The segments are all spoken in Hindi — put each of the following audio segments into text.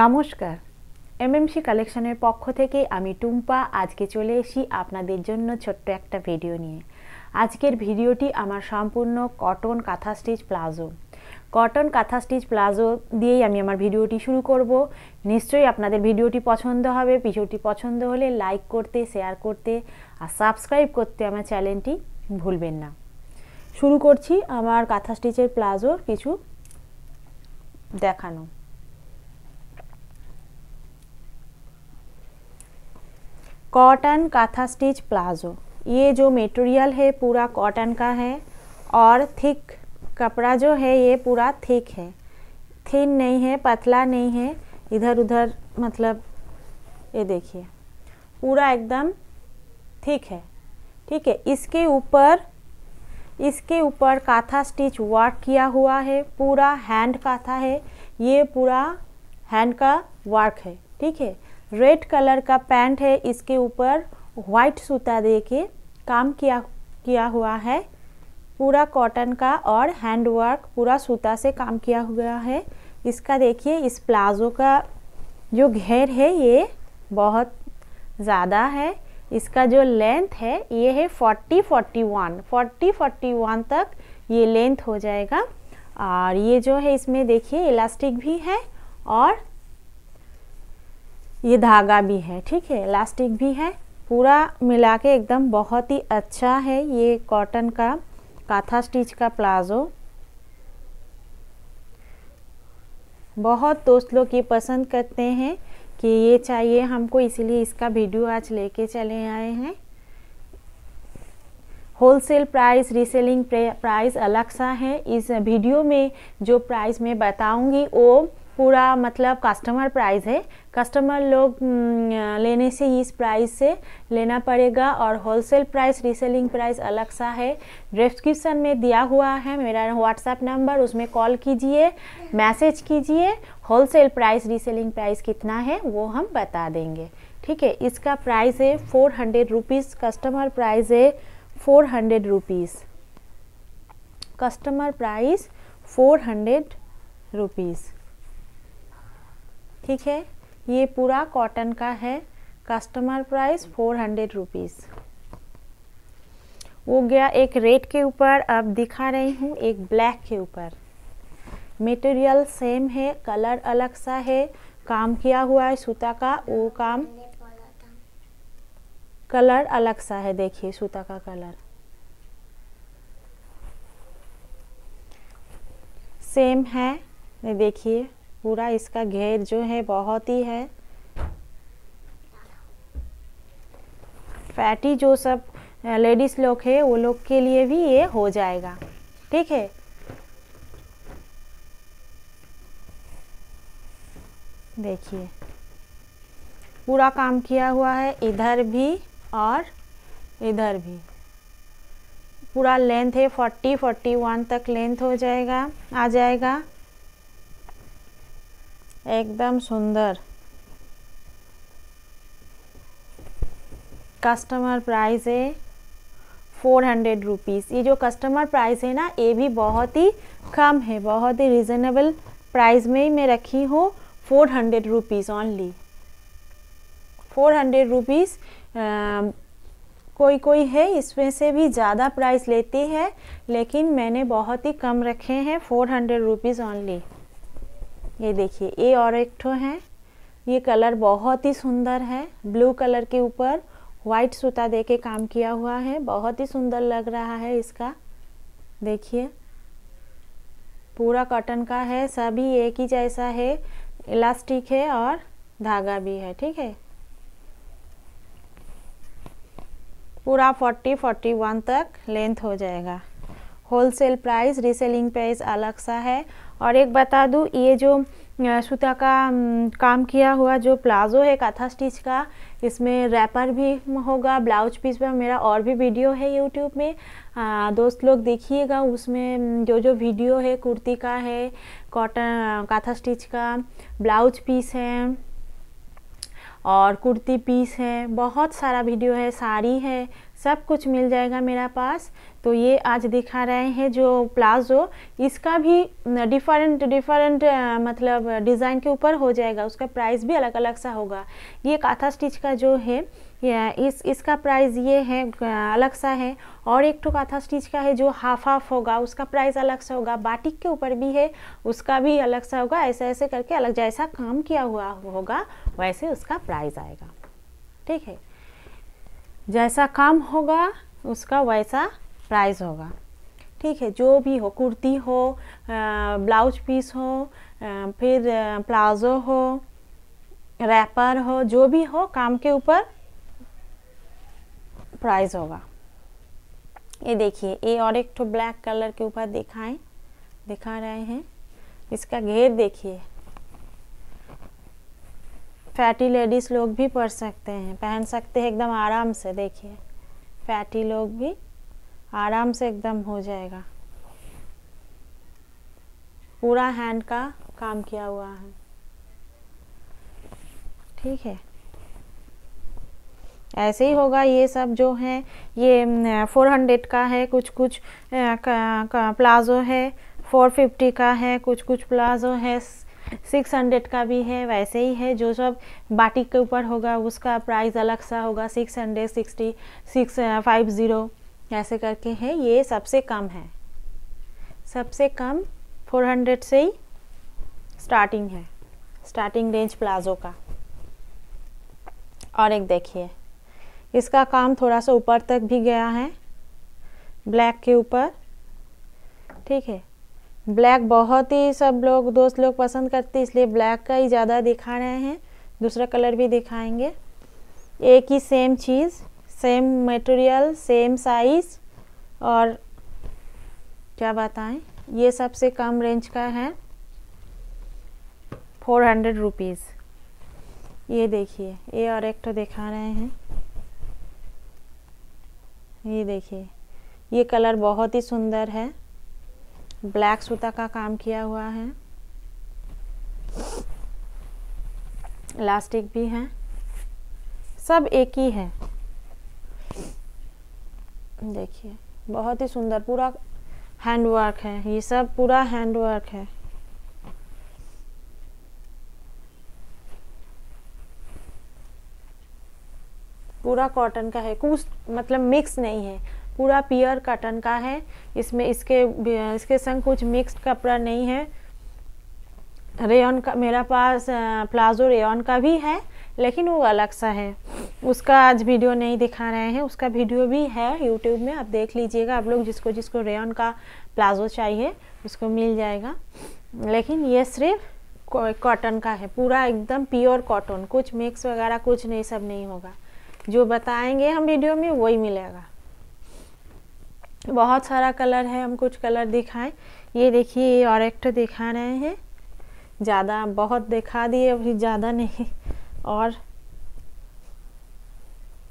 নমস্কার এমএমসি কালেকশনের পক্ষ থেকে আমি টুম্পা আজকে চলে এসি আপনাদের জন্য ছোট্ট একটা ভিডিও নিয়ে আজকের ভিডিওটি আমার সম্পূর্ণ cotton kantha stitch palazzo cotton kantha stitch palazzo দিয়েই আমি আমার ভিডিওটি শুরু করব নিশ্চয়ই আপনাদের ভিডিওটি পছন্দ হবে ভিডিওটি পছন্দ হলে লাইক করতে শেয়ার করতে আর সাবস্ক্রাইব করতে আমার চ্যানেলটি ভুলবেন না শুরু করছি আমার কাঁথা স্টিচের প্লাজোর কিছু দেখানো कॉटन काथा स्टिच प्लाजो ये जो मेटेरियल है पूरा कॉटन का है और थिक कपड़ा जो है ये पूरा थिक है थिन नहीं है पतला नहीं है इधर उधर मतलब ये देखिए पूरा एकदम थिक है ठीक है इसके ऊपर इसके ऊपर काथा स्टिच वर्क किया हुआ है पूरा हैंड काथा है ये पूरा हैंड का वर्क है ठीक है रेड कलर का पैंट है इसके ऊपर वाइट सूता दे के काम किया किया हुआ है पूरा कॉटन का और हैंड वर्क पूरा सूता से काम किया हुआ है इसका देखिए इस प्लाज़ो का जो घेर है ये बहुत ज़्यादा है इसका जो लेंथ है ये है 40 41 40 41 तक ये लेंथ हो जाएगा और ये जो है इसमें देखिए इलास्टिक भी है और ये धागा भी है ठीक है इलास्टिक भी है पूरा मिला के एकदम बहुत ही अच्छा है ये कॉटन का काथा स्टिच का प्लाज़ो बहुत दोस्त लोग ये पसंद करते हैं कि ये चाहिए हमको इसीलिए इसका वीडियो आज लेके चले आए हैं होलसेल प्राइस रीसेलिंग प्राइस अलग सा है इस वीडियो में जो प्राइस मैं बताऊंगी वो पूरा मतलब कस्टमर प्राइस है कस्टमर लोग लेने से इस प्राइस से लेना पड़ेगा और होलसेल प्राइस रीसेलिंग प्राइस अलग सा है डिस्क्रिप्शन में दिया हुआ है मेरा व्हाट्सएप नंबर उसमें कॉल कीजिए मैसेज कीजिए होलसेल प्राइस रीसेलिंग प्राइस कितना है वो हम बता देंगे ठीक है इसका प्राइस है four hundred rupees customer price है four hundred rupees customer price four hundred rupees ठीक है ये पूरा कॉटन का है customer price four hundred rupees वो गया एक रेड के ऊपर अब दिखा रही हूँ एक ब्लैक के ऊपर मटेरियल सेम है कलर अलग सा है काम किया हुआ है सूता का वो काम कलर अलग सा है देखिए सूता का कलर सेम है देखिए पूरा इसका घेर जो है बहुत ही है फैटी जो सब लेडीज़ लोग है वो लोग के लिए भी ये हो जाएगा ठीक है देखिए पूरा काम किया हुआ है इधर भी और इधर भी पूरा लेंथ है फोर्टी फोर्टी वन तक लेंथ हो जाएगा आ जाएगा एकदम सुंदर कस्टमर प्राइस है फोर हंड्रेड रुपीज़ ये जो कस्टमर प्राइस है ना ये भी बहुत ही कम है बहुत ही रिजनेबल प्राइस में ही मैं रखी हूँ four hundred rupees only four hundred rupees कोई कोई है इसमें से भी ज़्यादा प्राइस लेती है लेकिन मैंने बहुत ही कम रखे हैं फोर हंड्रेड रुपीज़ ऑनली ये देखिए ये और एक ठो है ये कलर बहुत ही सुंदर है ब्लू कलर के ऊपर वाइट सूता देके काम किया हुआ है बहुत ही सुंदर लग रहा है इसका देखिए पूरा कॉटन का है सभी एक ही जैसा है इलास्टिक है और धागा भी है ठीक है पूरा फोर्टी फोर्टी वन तक लेंथ हो जाएगा होलसेल प्राइस रीसेलिंग प्राइस अलग सा है और एक बता दूँ ये जो सूता का काम किया हुआ जो प्लाजो है काथा स्टिच का इसमें रैपर भी होगा ब्लाउज पीस पर मेरा और भी वीडियो है यूट्यूब में आ, दोस्त लोग देखिएगा उसमें जो जो वीडियो है कुर्ती का है कॉटन काथा स्टिच का ब्लाउज पीस है और कुर्ती पीस है बहुत सारा वीडियो है साड़ी है सब कुछ मिल जाएगा मेरा पास तो ये आज दिखा रहे हैं जो प्लाजो इसका भी डिफरेंट डिफरेंट मतलब डिज़ाइन के ऊपर हो जाएगा उसका प्राइस भी अलग अलग सा होगा ये काथा स्टिच का जो है या इस इसका प्राइस ये है अलग सा है और एक तो काथा स्टिच का है जो हाफ हाफ होगा उसका प्राइस अलग सा होगा बाटिक के ऊपर भी है उसका भी अलग सा होगा ऐसे ऐसे करके अलग जैसा काम किया हुआ होगा वैसे उसका प्राइस आएगा ठीक है जैसा काम होगा उसका वैसा प्राइस होगा ठीक है जो भी हो कुर्ती हो ब्लाउज पीस हो फिर प्लाजो हो रैपर हो जो भी हो काम के ऊपर प्राइस होगा ये देखिए ये और एक तो ब्लैक कलर के ऊपर दिखाएं दिखा रहे हैं इसका घेर देखिए फैटी लेडीज़ लोग भी पढ़ सकते हैं पहन सकते हैं एकदम आराम से देखिए फैटी लोग भी आराम से एकदम हो जाएगा पूरा हैंड का काम किया हुआ है ठीक है ऐसे ही होगा ये सब जो है ये 400 का है कुछ कुछ प्लाजो है 450 का है कुछ कुछ प्लाजो है 600 का भी है वैसे ही है जो सब बाटिक के ऊपर होगा उसका प्राइस अलग सा होगा six hundred sixty six five zero ऐसे करके है ये सबसे कम है सबसे कम 400 से ही स्टार्टिंग है स्टार्टिंग रेंज प्लाजो का और एक देखिए इसका काम थोड़ा सा ऊपर तक भी गया है ब्लैक के ऊपर ठीक है ब्लैक बहुत ही सब लोग दोस्त लोग पसंद करते इसलिए ब्लैक का ही ज़्यादा दिखा रहे हैं दूसरा कलर भी दिखाएंगे एक ही सेम चीज़ सेम मटेरियल सेम साइज और क्या बताएं ये सबसे कम रेंज का है फोर हंड्रेड रुपीज़ ये देखिए ये और एक तो दिखा रहे हैं ये देखिए ये कलर बहुत ही सुंदर है ब्लैक सूता का काम किया हुआ है इलास्टिक भी है सब एक ही है देखिए बहुत ही सुंदर पूरा हैंडवर्क है ये सब पूरा हैंडवर्क है पूरा कॉटन का है कुछ मतलब मिक्स नहीं है पूरा पियर कॉटन का है इसमें इसके इसके संग कुछ मिक्स्ड कपड़ा नहीं है रेयन का मेरा पास प्लाजो रेयन का भी है लेकिन वो अलग सा है उसका आज वीडियो नहीं दिखा रहे हैं उसका वीडियो भी है यूट्यूब में आप देख लीजिएगा आप लोग जिसको जिसको रेयन का प्लाजो चाहिए उसको मिल जाएगा लेकिन ये सिर्फ कॉटन का है पूरा एकदम प्योर कॉटन कुछ मिक्स वगैरह कुछ नहीं सब नहीं होगा जो बताएंगे हम वीडियो में वही मिलेगा बहुत सारा कलर है हम कुछ कलर दिखाएं ये देखिए और एक दिखा रहे हैं ज़्यादा बहुत दिखा दिए अभी ज़्यादा नहीं और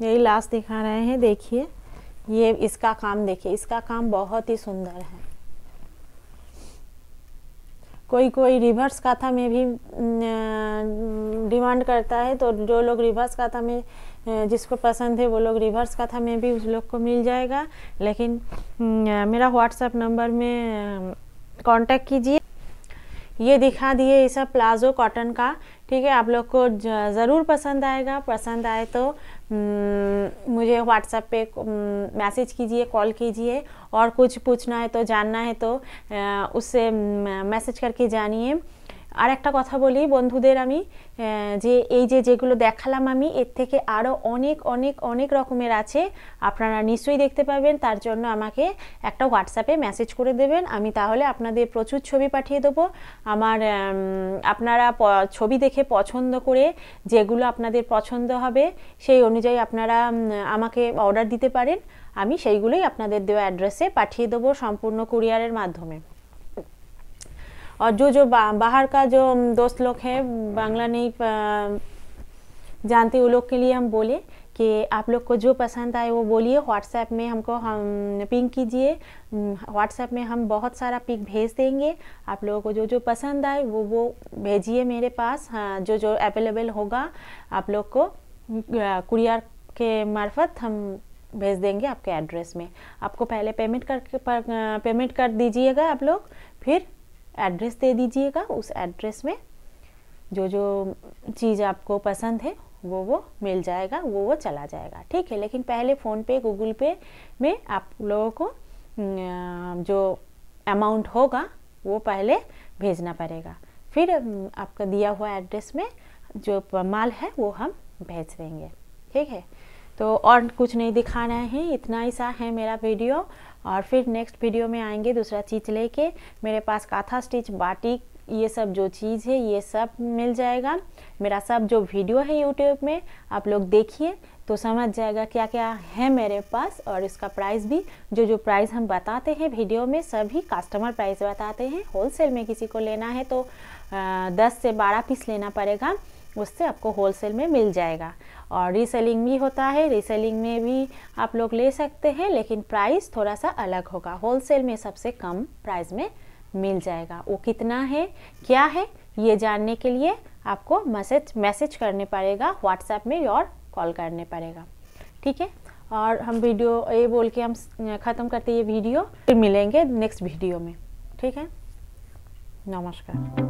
यही लास्ट दिखा रहे हैं देखिए ये इसका काम देखिए इसका काम बहुत ही सुंदर है कोई कोई रिवर्स काथा में भी डिमांड करता है तो जो लोग रिवर्स काथा में जिसको पसंद है वो लोग रिवर्स काथा में भी उस लोग को मिल जाएगा लेकिन मेरा व्हाट्सएप नंबर में कांटेक्ट कीजिए ये दिखा दिए ये सब प्लाजो कॉटन का ठीक है आप लोग को ज़रूर पसंद आएगा पसंद आए तो मुझे व्हाट्सएप पे मैसेज कीजिए कॉल कीजिए और कुछ पूछना है तो जानना है तो उससे मैसेज करके जानिए আর একটা কথা বলি বন্ধুদের আমি যে এই যে যেগুলো দেখালাম আমি এর থেকে আরও অনেক অনেক অনেক রকমের আছে আপনারা নিশ্চয়ই দেখতে পাবেন তার জন্য আমাকে একটা হোয়াটসঅ্যাপে মেসেজ করে দেবেন আমি তাহলে আপনাদের প্রচুর ছবি পাঠিয়ে দেবো আমার আপনারা ছবি দেখে পছন্দ করে যেগুলো আপনাদের পছন্দ হবে সেই অনুযায়ী আপনারা আমাকে অর্ডার দিতে পারেন আমি সেইগুলোই আপনাদের দেওয়া অ্যাড্রেসে পাঠিয়ে দেবো সম্পূর্ণ কুরিয়ারের মাধ্যমে और जो जो बा, बाहर का जो दोस्त लोग हैं बांग्ला नहीं जानते वो लोग के लिए हम बोले कि आप लोग को जो पसंद आए वो बोलिए व्हाट्सएप में हमको हम पिंक कीजिए व्हाट्सएप में हम बहुत सारा पिक भेज देंगे आप लोगों को जो जो पसंद आए वो वो भेजिए मेरे पास हाँ जो जो अवेलेबल होगा आप लोग को कुरियर के मार्फत हम भेज देंगे आपके एड्रेस में आपको पहले पेमेंट करके पेमेंट कर दीजिएगा आप लोग फिर एड्रेस दे दीजिएगा उस एड्रेस में जो जो चीज़ आपको पसंद है वो वो मिल जाएगा वो वो चला जाएगा ठीक है लेकिन पहले फ़ोनपे गूगल पे में आप लोगों को जो अमाउंट होगा वो पहले भेजना पड़ेगा फिर आपका दिया हुआ एड्रेस में जो माल है वो हम भेज देंगे ठीक है तो और कुछ नहीं दिखाना है इतना ही सा है मेरा वीडियो और फिर नेक्स्ट वीडियो में आएंगे दूसरा चीज लेके मेरे पास काथा स्टिच बाटिक ये सब जो चीज़ है ये सब मिल जाएगा मेरा सब जो वीडियो है यूट्यूब में आप लोग देखिए तो समझ जाएगा क्या क्या है मेरे पास और इसका प्राइस भी जो जो प्राइस हम बताते हैं वीडियो में सभी कस्टमर प्राइस बताते हैं होलसेल में किसी को लेना है तो दस से बारह पीस लेना पड़ेगा उससे आपको होलसेल में मिल जाएगा और रीसेलिंग भी होता है रीसेलिंग में भी आप लोग ले सकते हैं लेकिन प्राइस थोड़ा सा अलग होगा होलसेल में सबसे कम प्राइस में मिल जाएगा वो कितना है क्या है ये जानने के लिए आपको मैसेज मैसेज करने पड़ेगा व्हाट्सएप में और कॉल करने पड़ेगा ठीक है और हम वीडियो ये बोल के हम ख़त्म करते ये वीडियो फिर मिलेंगे नेक्स्ट वीडियो में ठीक है नमस्कार